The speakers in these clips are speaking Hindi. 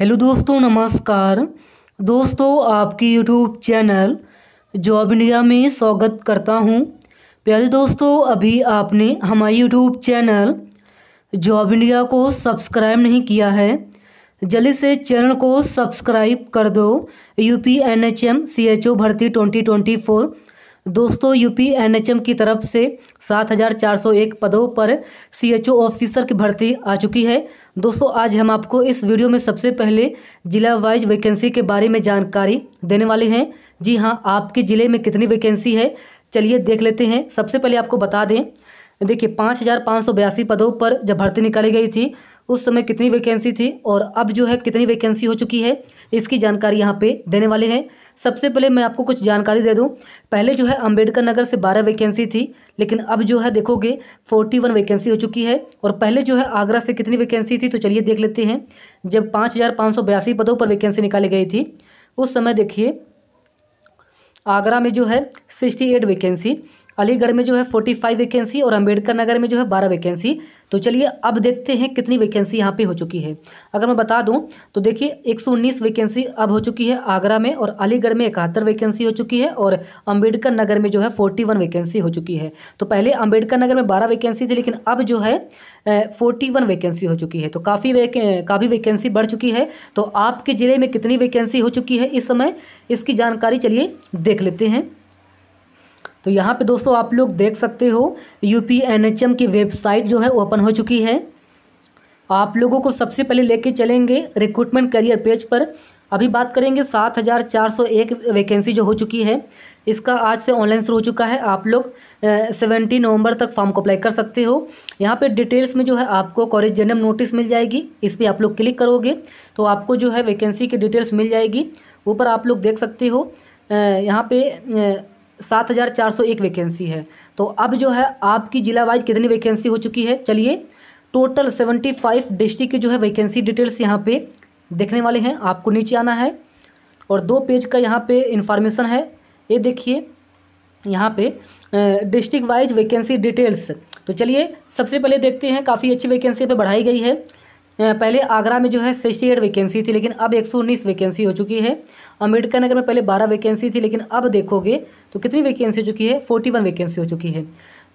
हेलो दोस्तों नमस्कार दोस्तों आपकी यूट्यूब चैनल जॉब इंडिया में स्वागत करता हूं प्यारे दोस्तों अभी आपने हमारे यूट्यूब चैनल जॉब इंडिया को सब्सक्राइब नहीं किया है जल्दी से चैनल को सब्सक्राइब कर दो U P N H M C H O भर्ती ट्वेंटी ट्वेंटी फोर दोस्तों यूपी एनएचएम की तरफ से 7,401 पदों पर सीएचओ ऑफिसर की भर्ती आ चुकी है दोस्तों आज हम आपको इस वीडियो में सबसे पहले जिला वाइज वैकेंसी के बारे में जानकारी देने वाले हैं जी हाँ आपके ज़िले में कितनी वैकेंसी है चलिए देख लेते हैं सबसे पहले आपको बता दें देखिए पाँच हज़ार पाँच सौ बयासी पदों पर जब भर्ती निकाली गई थी उस समय कितनी वैकेंसी थी और अब जो है कितनी वैकेंसी हो चुकी है इसकी जानकारी यहाँ पे देने वाले हैं सबसे पहले मैं आपको कुछ जानकारी दे दूं पहले जो है अंबेडकर नगर से 12 वैकेंसी थी लेकिन अब जो है देखोगे 41 वैकेंसी हो चुकी है और पहले जो है आगरा से कितनी वैकेंसी थी तो चलिए देख लेते हैं जब पाँच पदों पर वैकेंसी निकाली गई थी उस समय देखिए आगरा में जो है सिक्सटी एट वैकेंसी अलीगढ़ में जो है फोर्टी फाइव वैकेंसी और अम्बेडकर नगर में जो है बारह वैकेंसी तो चलिए अब देखते हैं कितनी वैकेंसी यहाँ पे हो चुकी है अगर मैं बता दूँ तो देखिए एक सौ उन्नीस वैकेंसी अब हो चुकी है आगरा में और अलीगढ़ में इकहत्तर वैकेंसी हो चुकी है और अम्बेडकर नगर में जो है फोर्टी वन वैकेंसी हो चुकी है तो पहले अम्बेडकर नगर में बारह वैकेंसी थी लेकिन अब जो है फोर्टी वन वैकेंसी हो चुकी है तो काफ़ी काफ़ी वैकेंसी बढ़ चुकी है तो आपके ज़िले में कितनी वैकेंसी हो चुकी है इस समय इसकी जानकारी चलिए देख लेते हैं तो यहाँ पे दोस्तों आप लोग देख सकते हो यू पी की वेबसाइट जो है ओपन हो चुकी है आप लोगों को सबसे पहले लेके चलेंगे रिक्रूटमेंट करियर पेज पर अभी बात करेंगे सात हज़ार चार सौ एक वैकेंसी जो हो चुकी है इसका आज से ऑनलाइन शुरू हो चुका है आप लोग सेवेंटी नवंबर तक फॉर्म को अप्लाई कर सकते हो यहाँ पे डिटेल्स में जो है आपको कॉलेज जन्म नोटिस मिल जाएगी इस पर आप लोग क्लिक करोगे तो आपको जो है वैकेंसी की डिटेल्स मिल जाएगी ऊपर आप लोग देख सकते हो यहाँ पे सात हज़ार चार सौ एक वैकेंसी है तो अब जो है आपकी जिला वाइज कितनी वैकेंसी हो चुकी है चलिए टोटल सेवेंटी फाइव डिस्ट्रिक्ट की जो है वैकेंसी डिटेल्स यहाँ पे देखने वाले हैं आपको नीचे आना है और दो पेज का यहाँ पे इंफॉर्मेशन है ये देखिए यहाँ पे डिस्ट्रिक्ट वाइज वैकेंसी डिटेल्स तो चलिए सबसे पहले देखते हैं काफ़ी अच्छी वैकेंसी पर बढ़ाई गई है पहले आगरा में जो है सिक्सटी एट वैकेंसी थी लेकिन अब एक सौ उन्नीस वैकेंसी हो चुकी है अम्बेडकर नगर में पहले बारह वैकेंसी थी लेकिन अब देखोगे तो कितनी वैकेंसी हो चुकी है फोर्टी वन वैकेंसी हो चुकी है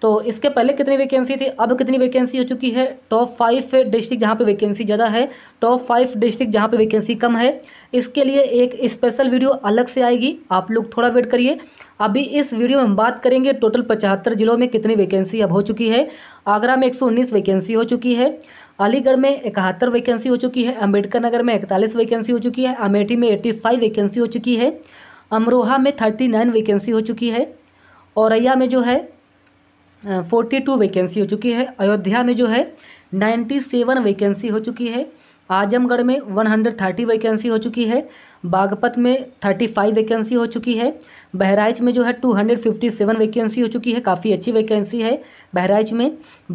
तो इसके पहले कितनी वैकेंसी थी अब कितनी वैकेंसी हो चुकी है टॉप फाइव डिस्ट्रिक्ट जहाँ पे वैकेंसी ज़्यादा है टॉप फाइव डिस्ट्रिक्ट जहाँ पे वैकेंसी कम है इसके लिए एक स्पेशल वीडियो अलग से आएगी आप लोग थोड़ा वेट करिए अभी इस वीडियो में हम बात करेंगे टोटल पचहत्तर जिलों में कितनी वैकेंसी अब हो चुकी है आगरा में एक वैकेंसी हो चुकी है अलीगढ़ में इकहत्तर वैकेंसी हो चुकी है अम्बेडकर नगर में इकतालीस वैकेंसी हो चुकी है अमेठी में एट्टी फाइव वैकेंसी हो चुकी है अमरोहा में थर्टी नाइन वैकेंसी हो चुकी है औरैया में जो है फोर्टी टू वैकेंसी हो चुकी है अयोध्या में जो है नाइन्टी सेवन वैकेंसी हो चुकी है आजमगढ़ में 130 वैकेंसी हो चुकी है बागपत में 35 वैकेंसी हो चुकी है बहराइच में जो है 257 वैकेंसी हो चुकी है काफ़ी अच्छी वैकेंसी है बहराइच में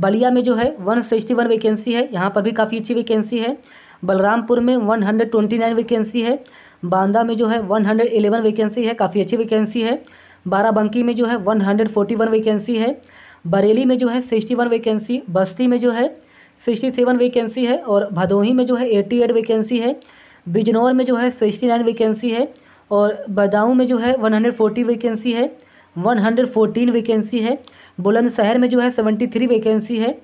बलिया में जो है 161 वैकेंसी है यहाँ पर भी काफ़ी अच्छी वैकेंसी है बलरामपुर में 129 वैकेंसी है बांदा में जो है 111 वैकेंसी है काफ़ी अच्छी वैकेंसी है बाराबंकी में जो है 141 वैकेंसी है बरेली में जो है 61 वैकेंसी बस्ती में जो है सिक्सटी सेवन वैकेंसी है और भदोही में जो है एटी एट वैकेंसी है बिजनौर में जो है सिक्सटी नाइन वैकेंसी है और बदाऊँ में जो है वन हंड्रेड फोर्टी वैकेंसी है वन हंड्रेड फोर्टीन वैकेंसी है बुलंदशहर में जो है सेवेंटी थ्री वैकेंसी है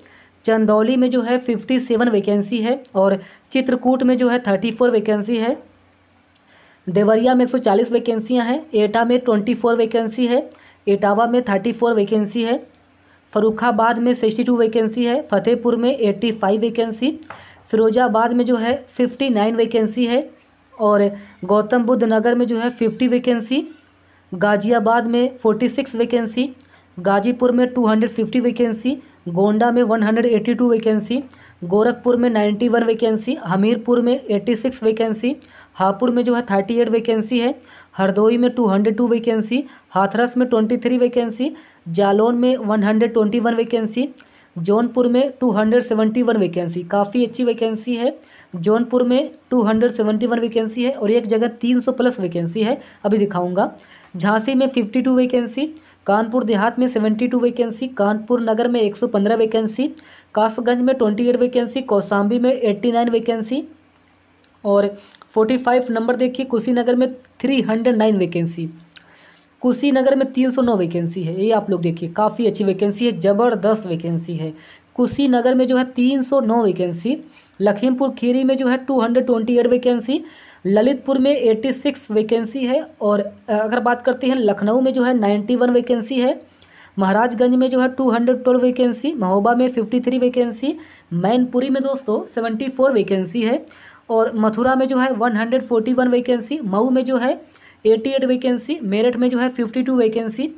चंदौली में जो है फिफ्टी सेवन वैकेंसी है और चित्रकूट में जो है थर्टी फोर वैकेंसी है देवरिया में एक सौ चालीस वैकेंसियाँ हैं एटा में ट्वेंटी फोर वैकेंसी है इटावा में थर्टी फोर वैकेंसी है फरुखाबाद में सिक्सटी टू वैकेंसी है फतेहपुर में एट्टी फाइव वैकेंसी फिरोजाबाद में जो है फिफ्टी नाइन वैकेंसी है और गौतम बुद्ध नगर में जो है फिफ्टी वैकेंसी गाजियाबाद में फोर्टी सिक्स वैकेंसी गाजीपुर में two hundred fifty vacancy Gonda में one hundred eighty two vacancy Gorakhpur में नाइन्टी वन वैकेंसी हमीरपुर में एट्टी सिक्स वैकेंसी हापुड़ में जो है थर्टी एट वैकेंसी है हरदोई में two hundred two vacancy Hathras में ट्वेंटी थ्री वैकेंसी जालौन में 121 वैकेंसी जौनपुर में 271 वैकेंसी काफ़ी अच्छी वैकेंसी है जौनपुर में 271 वैकेंसी है और एक जगह 300 प्लस वैकेंसी है अभी दिखाऊंगा झांसी में 52 वैकेंसी कानपुर देहात में 72 वैकेंसी कानपुर नगर में 115 वैकेंसी कासगंज में 28 वैकेंसी कौसाम्बी में 89 वैकेंसी और 45 नंबर देखिए कुशीनगर में 309 वैकेंसी कुशीनगर में 309 वैकेंसी है ये आप लोग देखिए काफ़ी अच्छी वैकेंसी है ज़बरदस्त वैकेंसी है कुशीनगर में जो है 309 वैकेंसी लखीमपुर खीरी में जो है 228 वैकेंसी ललितपुर में 86 वैकेंसी है और अगर बात करते हैं लखनऊ में जो है 91 वैकेंसी है महाराजगंज में जो है two hundred twelve vacancy Mahoba में फिफ्टी थ्री वैकेंसी मैनपुरी में दोस्तों सेवेंटी फोर वैकेंसी है और मथुरा में जो है one hundred forty one vacancy Mau में जो है एटी एट वैकेंसी मेरठ में जो है फिफ्टी टू वैकेंसी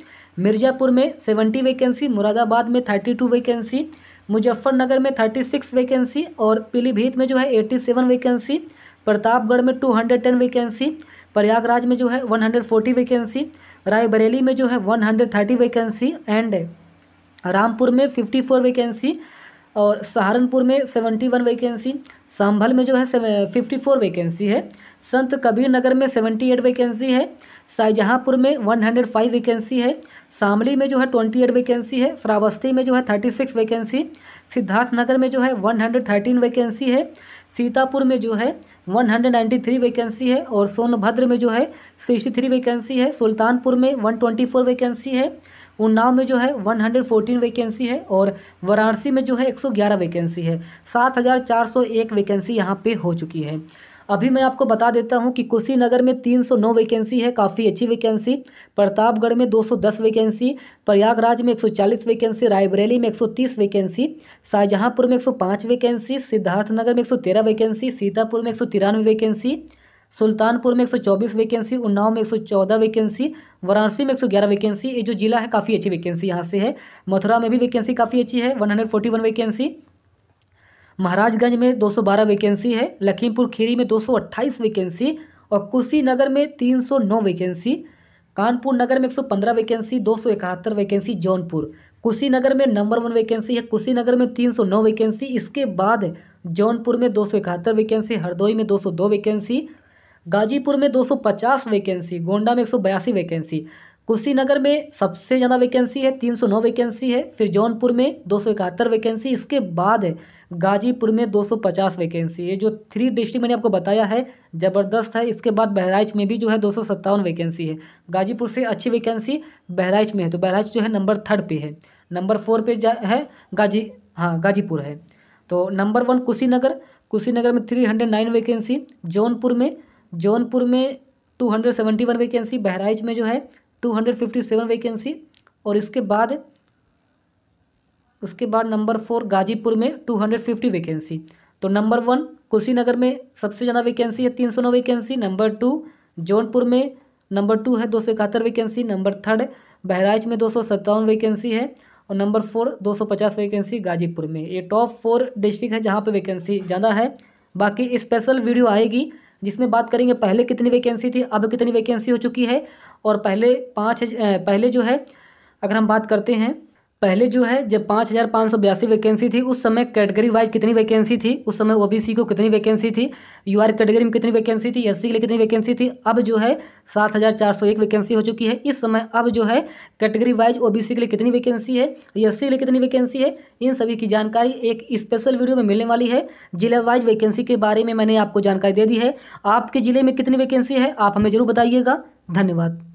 मिर्ज़ापुर में सेवेंटी वैकेंसी मुरादाबाद में थर्टी टू वैकेंसी मुजफ्फरनगर में थर्टी सिक्स वैकेंसी और पीलीभीत में जो है एट्टी सेवन वैकेंसी प्रतापगढ़ में two hundred ten vacancy Prayagraj में जो है one hundred forty vacancy Raebareli में जो है one hundred thirty vacancy and Rampur में फिफ्टी फोर वैकेंसी और सहारनपुर में सेवेंटी वन वैकेंसी संभल में जो है फिफ्टी फोर वैकेंसी है संत कबीर नगर में सेवेंटी एट वैकेंसी है शाहजहाँपुर में वन हंड्रेड फाइव वैकेंसी है शामली में जो है ट्वेंटी एट वैकेंसी है श्रावस्ती में जो है थर्टी सिक्स वैकेंसी नगर में जो है वन हंड्रेड थर्टीन वैकेंसी है सीतापुर में जो है one hundred ninety three vacancy है और सोनभद्र में जो है सिक्सटी थ्री वैकेंसी है सुल्तानपुर में वन ट्वेंटी फोर वैकेंसी है उन्नाव में जो है 114 वैकेंसी है और वाराणसी में जो है 111 वैकेंसी है 7401 वैकेंसी यहाँ पे हो चुकी है अभी मैं आपको बता देता हूँ कि कुशीनगर में 309 वैकेंसी है काफ़ी अच्छी वैकेंसी प्रतापगढ़ में 210 वैकेंसी प्रयागराज में 140 वैकेंसी रायबरेली में 130 वैकेंसी शाहजहाँपुर में 105 वैकेंसी सिद्धार्थनगर में 113 वैकेंसी सीतापुर में एक वैकेंसी सुल्तानपुर में 124 वैकेंसी उन्नाव में 114 वैकेंसी वाराणसी में 111 वैकेंसी ये जो जिला है काफ़ी अच्छी वैकेंसी यहाँ से है मथुरा में भी वैकेंसी काफ़ी अच्छी है 141 वैकेंसी महाराजगंज में 212 वैकेंसी है लखीमपुर खीरी में 228 वैकेंसी और कुशीनगर में 309 वैकेंसी कानपुर नगर में 115 वैकेंसी दो वैकेंसी जौनपुर कुशीनगर में नंबर वन वैकेंसी है कुशीनगर में 309 वैकेंसी इसके बाद जौनपुर में दो वैकेंसी हरदोई में 202 वैकेंसी गाजीपुर में 250 वैकेंसी गोंडा में एक वैकेंसी कुशीनगर में सबसे ज़्यादा वैकेंसी है 309 वैकेंसी है फिर जौनपुर में दो वैकेंसी इसके बाद गाजीपुर में 250 वैकेंसी है जो थ्री डिस्ट्रिक्ट मैंने आपको बताया है ज़बरदस्त है इसके बाद बहराइच में भी जो है दो वैकेंसी है गाजीपुर से अच्छी वैकेंसी बहराइच में है तो बहराइच जो है नंबर थर्ड पे है नंबर फोर पे है गाजी हाँ गाजीपुर है तो नंबर वन कुशीनगर कुशीनगर में three hundred nine vacancy Jaunpur में जौनपुर में two hundred seventy one vacancy Bahraich में जो है two hundred fifty seven vacancy और इसके बाद उसके बाद नंबर फोर गाजीपुर में टू हंड्रेड फिफ्टी वैकेंसी तो नंबर वन कुशीनगर में सबसे ज़्यादा वैकेंसी है तीन सौ नौ वैकेंसी नंबर टू जौनपुर में नंबर टू है दो सौ इकहत्तर वैकेंसी नंबर थर्ड बहराइच में दो सौ सत्तावन वैकेंसी है और नंबर फोर दो सौ पचास वैकेंसी गाजीपुर में ये टॉप फोर डिस्ट्रिक्ट है जहाँ पे वैकेंसी ज़्यादा है बाकी स्पेशल वीडियो आएगी जिसमें बात करेंगे पहले कितनी वैकेंसी थी अब कितनी वैकेंसी हो चुकी है और पहले पाँच पहले जो है अगर हम बात करते हैं पहले जो है जब पाँच हज़ार पाँच सौ बयासी वैकेंसी थी उस समय कैटेगरी वाइज कितनी वैकेंसी थी उस समय ओबीसी को कितनी वैकेंसी थी यूआर कैटेगरी में कितनी वैकेंसी थी एससी के लिए कितनी वैकेंसी थी अब जो है सात हज़ार चार सौ एक वैकेंसी हो चुकी है इस समय अब जो है कैटेगरी वाइज ओबीसी के लिए कितनी वैकेंसी है एस के लिए कितनी वैकेंसी है इन सभी की जानकारी एक स्पेशल वीडियो में मिलने वाली है जिला वाइज वैकेंसी के बारे में मैंने आपको जानकारी दे दी है आपके ज़िले में कितनी वैकेंसी है आप हमें ज़रूर बताइएगा धन्यवाद